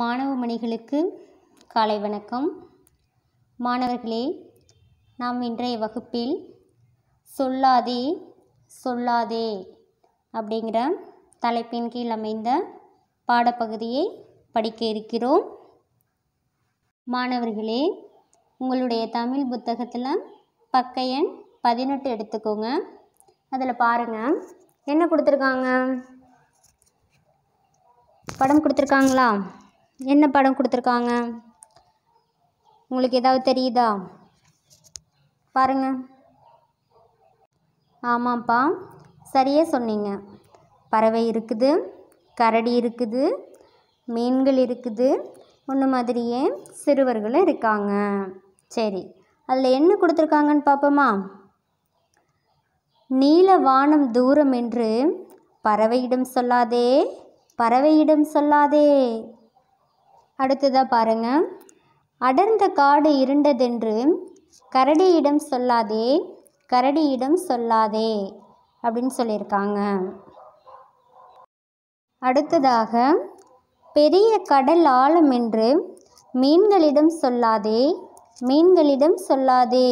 மாணவ மணிகளுக்கு காலை வணக்கம் மாணவர்களே நாம் இன்றைய வகுப்பில் சொல்லாதே சொல்லாதே அப்படிங்கிற தலைப்பின் கீழ் அமைந்த பாடப்பகுதியை படிக்க இருக்கிறோம் மாணவர்களே உங்களுடைய தமிழ் புத்தகத்தில் பக்க எண் பதினெட்டு எடுத்துக்கோங்க அதில் பாருங்கள் என்ன கொடுத்துருக்காங்க படம் கொடுத்துருக்காங்களா என்ன படம் கொடுத்துருக்காங்க உங்களுக்கு ஏதாவது தெரியுதா பாருங்க ஆமாம்ப்பா சரியே சொன்னீங்க பறவை இருக்குது கரடி இருக்குது மீன்கள் இருக்குது ஒன்று மாதிரியே சிறுவர்களும் இருக்காங்க சரி அதில் என்ன கொடுத்துருக்காங்கன்னு பார்ப்போமா நீல வானம் தூரம் என்று பறவையிடம் சொல்லாதே பறவையிடம் சொல்லாதே அடுத்ததாக பாருங்கள் அடர்ந்த காடு இருண்டதென்று கரடியிடம் சொல்லாதே கரடியிடம் சொல்லாதே அப்படின்னு சொல்லியிருக்காங்க அடுத்ததாக பெரிய கடல் ஆழம் என்று மீன்களிடம் சொல்லாதே மீன்களிடம் சொல்லாதே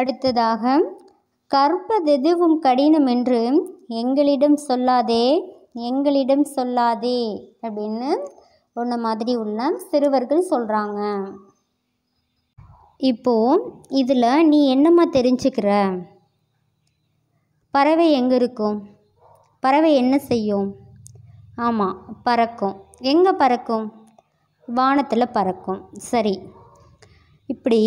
அடுத்ததாக கற்பதெதுவும் கடினம் என்று எங்களிடம் சொல்லாதே எங்களிடம் சொல்லாதே அப்படின்னு ஒன்றை மாதிரி உள்ள சிறுவர்கள் சொல்கிறாங்க இப்போது இதில் நீ என்னம்மா தெரிஞ்சுக்கிற பறவை எங்கே இருக்கும் பறவை என்ன செய்யும் ஆமாம் பறக்கும் எங்கே பறக்கும் வானத்தில் பறக்கும் சரி இப்படி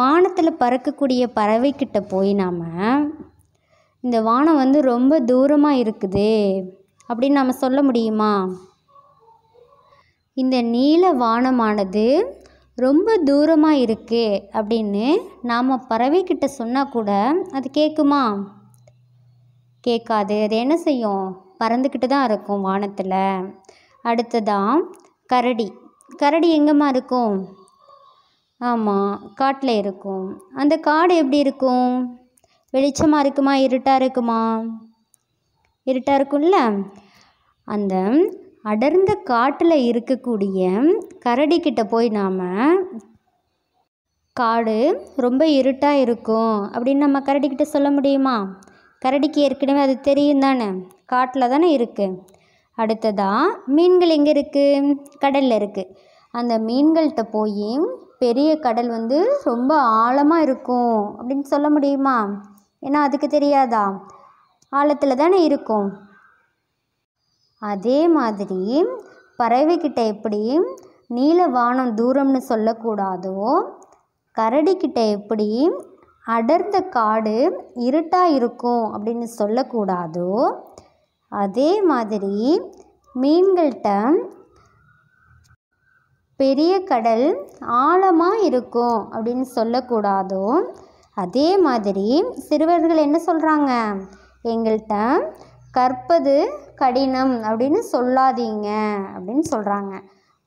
வானத்தில் பறக்கக்கூடிய பறவைக்கிட்ட போய் நாம் இந்த வானம் வந்து ரொம்ப தூரமாக இருக்குது அப்படின்னு நம்ம சொல்ல முடியுமா இந்த நீல வானமானது ரொம்ப தூரமாக இருக்குது அப்படின்னு நாம் பறவைக்கிட்ட சொன்னால் கூட அது கேட்குமா கேட்காது அது என்ன செய்யும் பறந்துக்கிட்டு தான் இருக்கும் வானத்தில் அடுத்ததான் கரடி கரடி எங்கேம்மா இருக்கும் ஆமாம் காட்டில் இருக்கும் அந்த காடு எப்படி இருக்கும் வெளிச்சமாக இருக்குமா இருட்டாக இருக்குமா இருட்டாக இருக்கும்ல அந்த அடர்ந்த காட்டில் இருக்கக்கூடிய கரடிக்கிட்ட போய் நாம் காடு ரொம்ப இருட்டாக இருக்கும் அப்படின்னு நம்ம கரடிக்கிட்ட சொல்ல முடியுமா கரடிக்கு ஏற்கனவே அது தெரியும் தானே காட்டில் தானே இருக்குது அடுத்ததாக மீன்கள் எங்கே இருக்குது கடலில் இருக்குது அந்த மீன்கள்கிட்ட போய் பெரிய கடல் வந்து ரொம்ப ஆழமாக இருக்கும் அப்படின்னு சொல்ல முடியுமா ஏன்னா அதுக்கு தெரியாதா ஆழத்தில் தானே இருக்கும் அதே மாதிரி பறவைக்கிட்ட எப்படி நீல வானம் தூரம்னு சொல்லக்கூடாதோ கரடிக்கிட்ட எப்படி அடர்ந்த காடு இருட்டாக இருக்கும் அப்படின்னு சொல்லக்கூடாதோ அதே மாதிரி மீன்கள்கிட்ட பெரிய கடல் ஆழமாக இருக்கும் அப்படின்னு சொல்லக்கூடாதோ அதே மாதிரி சிறுவர்கள் என்ன சொல்கிறாங்க எங்கள்கிட்ட கற்பது கடினம் அப்படின்னு சொல்லாதீங்க அப்படின்னு சொல்கிறாங்க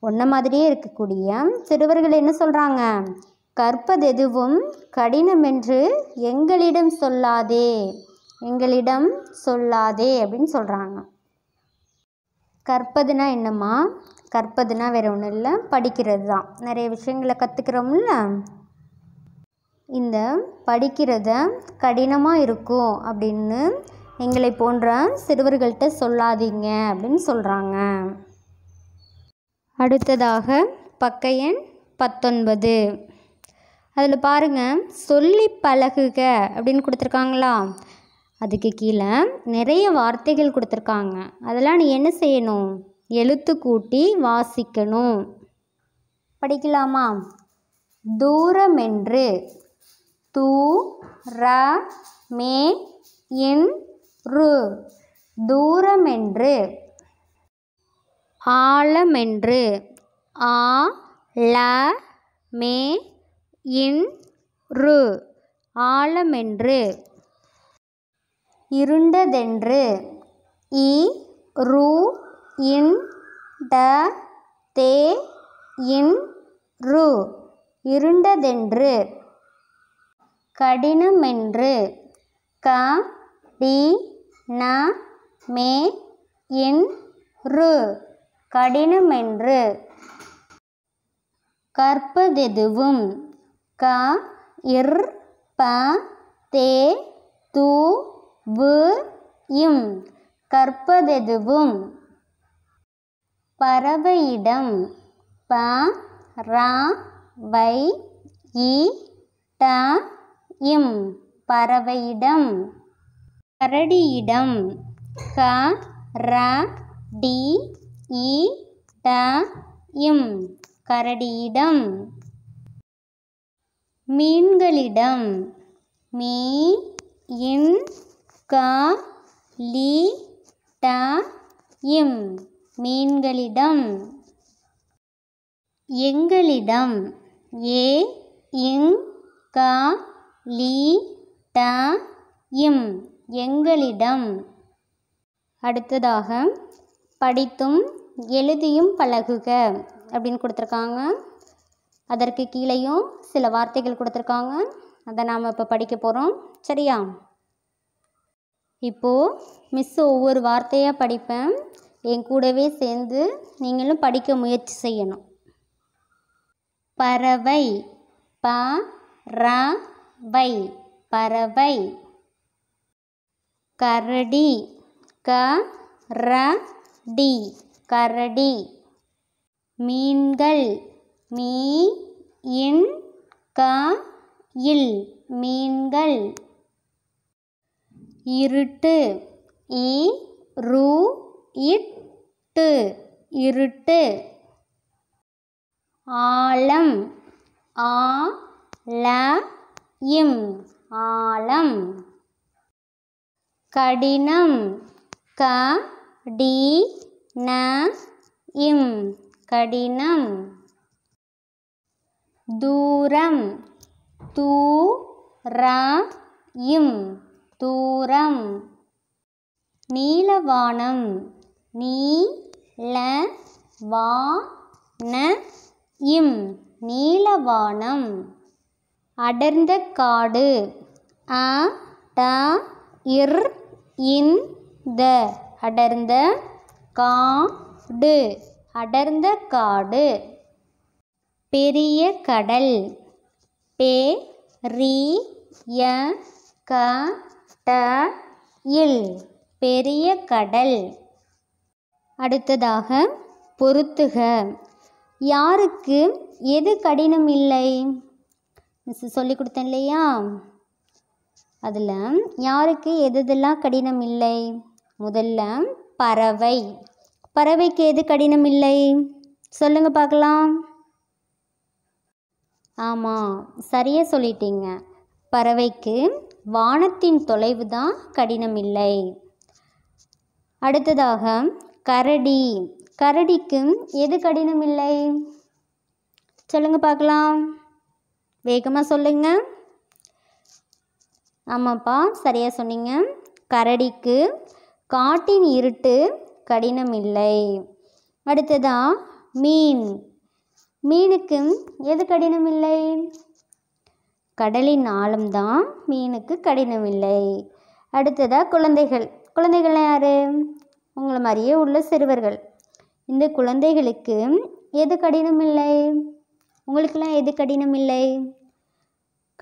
ஒன்றை மாதிரியே இருக்கக்கூடிய சிறுவர்கள் என்ன சொல்கிறாங்க கற்பதெதுவும் கடினம் என்று எங்களிடம் சொல்லாதே எங்களிடம் சொல்லாதே அப்படின்னு சொல்கிறாங்க கற்பதுனா என்னம்மா கற்பதுனா வேறு ஒன்றும் இல்லை படிக்கிறது தான் நிறைய விஷயங்களை கற்றுக்கிறோம்ல இந்த படிக்கிறத கடினமாக இருக்கும் அப்படின்னு எங்களை போன்ற சிறுவர்கள்ட்ட சொல்லாதீங்க அப்படின்னு சொல்கிறாங்க அடுத்ததாக பக்க எண் பத்தொன்பது அதில் பாருங்கள் சொல்லி பழகுக அப்படின்னு கொடுத்துருக்காங்களா அதுக்கு கீழே நிறைய வார்த்தைகள் கொடுத்துருக்காங்க அதெல்லாம் நீ என்ன செய்யணும் எழுத்து கூட்டி வாசிக்கணும் படிக்கலாமா தூரமென்று தூ ர மே இன் ரு தூரமென்று ஆழமென்று ஆ ல மே இன் ரு ஆழமென்று இருண்டதென்று இ ரு இன் ட தே இன் ரு இருண்டதென்று கடினமென்று க டி ந மே இன் ரு கடினமென்று கற்பதெதுவும் க இர் ப தே து வு இம் கற்பதெதுவும் பறவையிடம் ப ரா வை இ ட இம் பறவையிடம் கரடியிடம் க ர டி இ ட இம் கரடியிடம் மீன்களிடம் மீ இன் க லி ட இம் மீன்களிடம் எங்களிடம் ஏ இங் க லி ட இம் எங்களிடம் அடுத்ததாக படித்தும் எழுதியும் பழகுக அப்படின்னு கொடுத்துருக்காங்க அதற்கு கீழேயும் சில வார்த்தைகள் கொடுத்துருக்காங்க அதை நாம் இப்போ படிக்க போகிறோம் சரியா இப்போது மிஸ் ஒவ்வொரு வார்த்தையாக படிப்பேன் என் கூடவே சேர்ந்து நீங்களும் படிக்க முயற்சி செய்யணும் பறவை ப ர வை பறவை கரடி க ர டி கரடி மீன்கள் மீ இன் க இல் மீன்கள் இருட்டு இ ரு இட்டு இருட்டு ஆழம் ஆ ல இம் ஆழம் கடினம் க டி ந இம் கடினம் தூரம் தூ ர இம் தூரம் நீலவானம் நீ ல வா ந இம் நீலவானம் அடர்ந்த காடு அ ட இர் இந்த அடர்ந்த காடு அடர்ந்த காடு பெரிய கடல் பே ரி க ட இல் பெரிய கடல் அடுத்ததாக பொருத்துக யாருக்கு எது கடினம் இல்லை மிஸ் சொல்லி கொடுத்தேன் இல்லையா அதில் யாருக்கு எதெல்லாம் கடினம் இல்லை முதல்ல பறவை பறவைக்கு எது கடினம் இல்லை சொல்லுங்க பார்க்கலாம் ஆமாம் சரியாக சொல்லிட்டீங்க பறவைக்கு வானத்தின் தொலைவு தான் கடினம் இல்லை அடுத்ததாக கரடி கரடிக்கு எது கடினம் இல்லை சொல்லுங்க பார்க்கலாம் வேகமாக சொல்லுங்கள் ஆமாப்பா சரியாக சொன்னீங்க கரடிக்கு காட்டின் இருட்டு கடினம் இல்லை அடுத்ததா மீன் மீனுக்கு எது கடினம் இல்லை கடலின் ஆழம்தான் மீனுக்கு கடினம் இல்லை அடுத்ததாக குழந்தைகள் குழந்தைகள் யார் உங்களை மாதிரியே உள்ள சிறுவர்கள் இந்த குழந்தைகளுக்கு எது கடினம் இல்லை உங்களுக்கெல்லாம் எது கடினம் இல்லை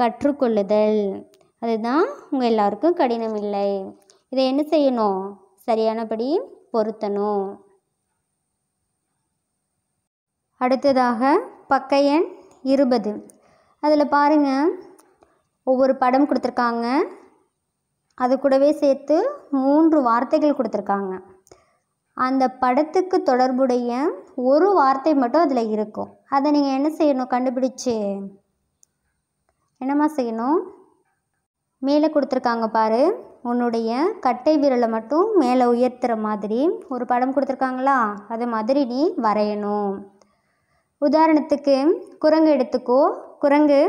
கற்றுக்கொள்ளுதல் அதுதான் உங்கள் எல்லாருக்கும் கடினம் இல்லை இதை என்ன செய்யணும் சரியானபடி பொருத்தணும் அடுத்ததாக பக்க எண் இருபது அதில் பாருங்கள் ஒவ்வொரு படம் கொடுத்துருக்காங்க அது கூடவே சேர்த்து மூன்று வார்த்தைகள் கொடுத்துருக்காங்க அந்த படத்துக்கு தொடர்புடைய ஒரு வார்த்தை மட்டும் அதில் இருக்கும் அதை நீங்கள் என்ன செய்யணும் கண்டுபிடிச்சு என்னம்மா செய்யணும் மேலே கொடுத்துருக்காங்க பாரு உன்னுடைய கட்டை விரலை மட்டும் மேலே உயர்த்துகிற மாதிரி ஒரு படம் கொடுத்துருக்காங்களா அது மாதிரி நீ வரையணும் உதாரணத்துக்கு குரங்கு எடுத்துக்கோ குரங்கு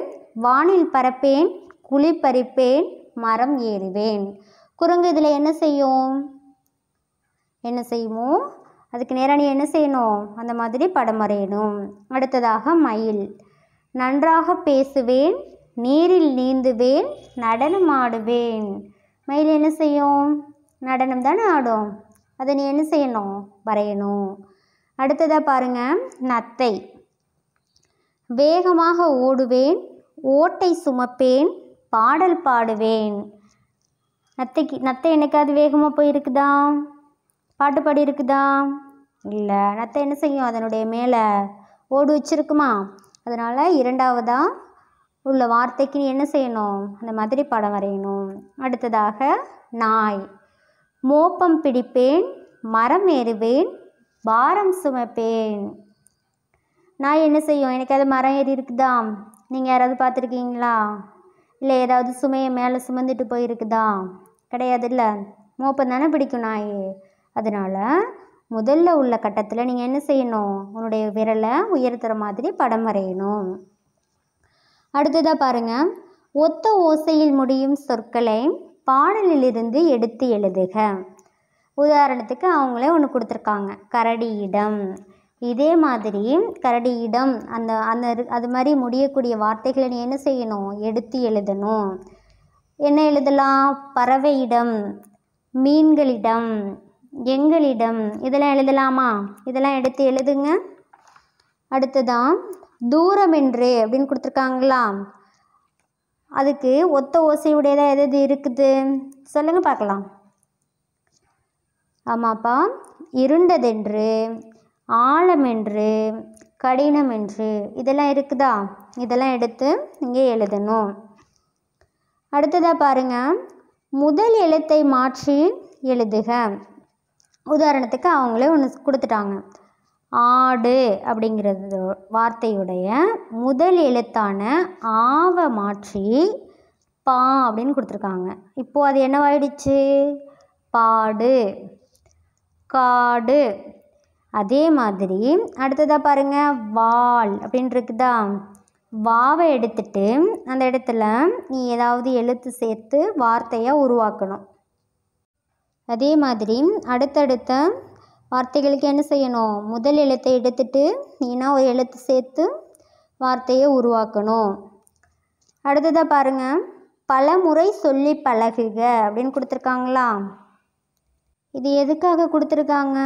வானில் பறப்பேன் குழி பறிப்பேன் மரம் ஏறுவேன் குரங்கு இதில் என்ன செய்யும் என்ன செய்யுமோ அதுக்கு நேராக நீ என்ன செய்யணும் அந்த மாதிரி படம் வரையணும் அடுத்ததாக மயில் நன்றாக பேசுவேன் நீரில் நீந்துவேன் நடனம் ஆடுவேன் மயில் என்ன செய்யும் நடனம் தானே ஆடும் அதை நீ என்ன செய்யணும் வரையணும் அடுத்ததாக பாருங்கள் நத்தை வேகமாக ஓடுவேன் ஓட்டை சுமப்பேன் பாடல் பாடுவேன் நத்தைக்கு நத்தை என்னைக்காவது வேகமாக போயிருக்குதா பாட்டு பாடி இருக்குதா இல்லை நத்தை என்ன செய்யும் அதனுடைய மேலே ஓடு வச்சிருக்குமா அதனால் இரண்டாவதாக உள்ள வார்த்தைக்கு நீ என்ன செய்யணும் அந்த மாதிரி படம் வரையணும் அடுத்ததாக நாய் மோப்பம் பிடிப்பேன் மரம் ஏறுவேன் பாரம் சுமப்பேன் நாய் என்ன செய்யும் எனக்கு அது மரம் ஏறி இருக்குதா நீங்கள் யாராவது பார்த்துருக்கீங்களா இல்லை ஏதாவது சுமையை மேலே சுமந்துட்டு போயிருக்குதா கிடையாது இல்லை மோப்பம் தானே பிடிக்கும் நாய் அதனால் முதல்ல உள்ள கட்டத்தில் நீங்கள் என்ன செய்யணும் உன்னுடைய விரலை உயர்த்துற மாதிரி படம் வரையணும் அடுத்ததாக பாருங்கள் ஒத்த ஓசையில் முடியும் சொற்களை பாடலிலிருந்து எடுத்து எழுதுக உதாரணத்துக்கு அவங்களே ஒன்று கொடுத்துருக்காங்க கரடியிடம் இதே மாதிரி கரடியிடம் அந்த அந்த அது மாதிரி முடியக்கூடிய வார்த்தைகளை நீ என்ன செய்யணும் எடுத்து எழுதணும் என்ன எழுதலாம் பறவையிடம் மீன்களிடம் எங்களிடம் இதெல்லாம் எழுதலாமா இதெல்லாம் எடுத்து எழுதுங்க அடுத்ததான் தூரமென்று அப்படின்னு கொடுத்துருக்காங்களா அதுக்கு ஒத்த ஓசையுடையதாக எது எது இருக்குது சொல்லுங்கள் பார்க்கலாம் ஆமாப்பா இருண்டதென்று ஆழமென்று கடினம் என்று இதெல்லாம் இருக்குதா இதெல்லாம் எடுத்து இங்கே எழுதணும் அடுத்ததாக பாருங்கள் முதல் எழுத்தை மாற்றி எழுதுக உதாரணத்துக்கு அவங்களே ஒன்று கொடுத்துட்டாங்க ஆடு அப்படிங்கிறது வார்த்தையுடைய முதல் எழுத்தான ஆவை மாற்றி பா அப்படின்னு கொடுத்துருக்காங்க இப்போது அது என்னவாயிடுச்சு பாடு காடு அதே மாதிரி அடுத்ததாக பாருங்கள் வால் அப்படின்னு இருக்குதா வாவை எடுத்துட்டு அந்த இடத்துல நீ ஏதாவது எழுத்து சேர்த்து வார்த்தையாக உருவாக்கணும் அதே மாதிரி அடுத்தடுத்த வார்த்தைகளுக்கு என்ன செய்யணும் முதல் எழுத்தை எடுத்துட்டு நீனா ஒரு எழுத்து சேர்த்து வார்த்தையை உருவாக்கணும் அடுத்ததாக பாருங்கள் பல முறை சொல்லி பழகுக அப்படின்னு கொடுத்துருக்காங்களா இது எதுக்காக கொடுத்துருக்காங்க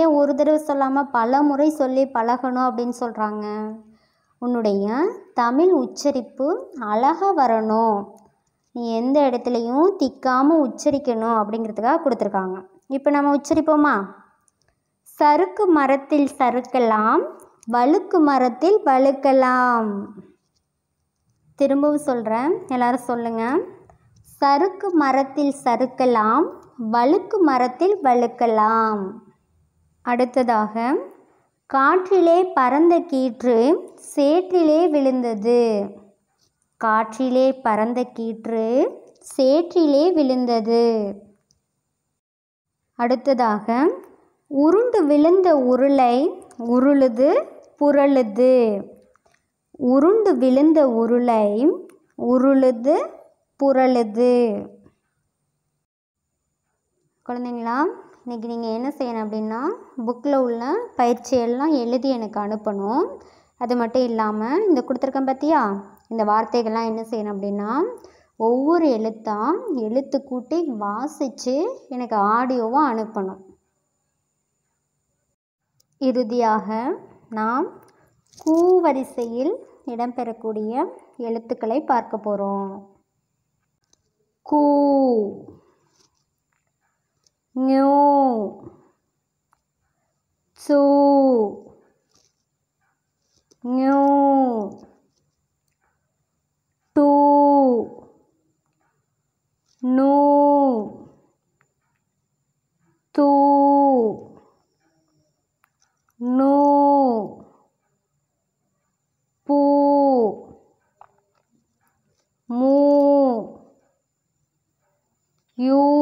ஏன் ஒரு தடவை சொல்லாமல் பல முறை சொல்லி பழகணும் அப்படின்னு சொல்கிறாங்க உன்னுடைய தமிழ் உச்சரிப்பு அழகாக வரணும் நீ எந்த இடத்துலையும் திக்காமல் உச்சரிக்கணும் அப்படிங்கிறதுக்காக கொடுத்துருக்காங்க இப்போ நம்ம உச்சரிப்போமா சறுக்கு மரத்தில் சறுக்கலாம் வழுக்கு மரத்தில் வழுக்கலாம் திரும்பவும் சொல்கிறேன் எல்லாரும் சொல்லுங்கள் சறுக்கு மரத்தில் சறுக்கலாம் வழுக்கு மரத்தில் வழுக்கலாம் அடுத்ததாக காற்றிலே பறந்த கீற்று சேற்றிலே விழுந்தது காற்றிலே பறந்த கீற்று சேற்றிலே விழுந்தது அடுத்ததாக உருண்டு விழுந்த உருளை உருளுது புரளுது உருண்டு விழுந்த உருளை உருளுது புரளுது குழந்தைங்களா இன்றைக்கி நீங்கள் என்ன செய்யணும் அப்படின்னா புக்கில் உள்ள பயிற்சியெல்லாம் எழுதி எனக்கு அனுப்பணும் அது மட்டும் இல்லாமல் இந்த கொடுத்துருக்கேன் பார்த்தியா இந்த வார்த்தைகள்லாம் என்ன செய்யணும் அப்படின்னா ஒவ்வொரு எழுத்தாக எழுத்து கூட்டி வாசித்து எனக்கு ஆடியோவாக அனுப்பணும் இறுதியாக நாம் கூ வரிசையில் இடம்பெறக்கூடிய எழுத்துக்களை பார்க்க போகிறோம் கூ நியூ சூ நியூ டூ நூ தூ nu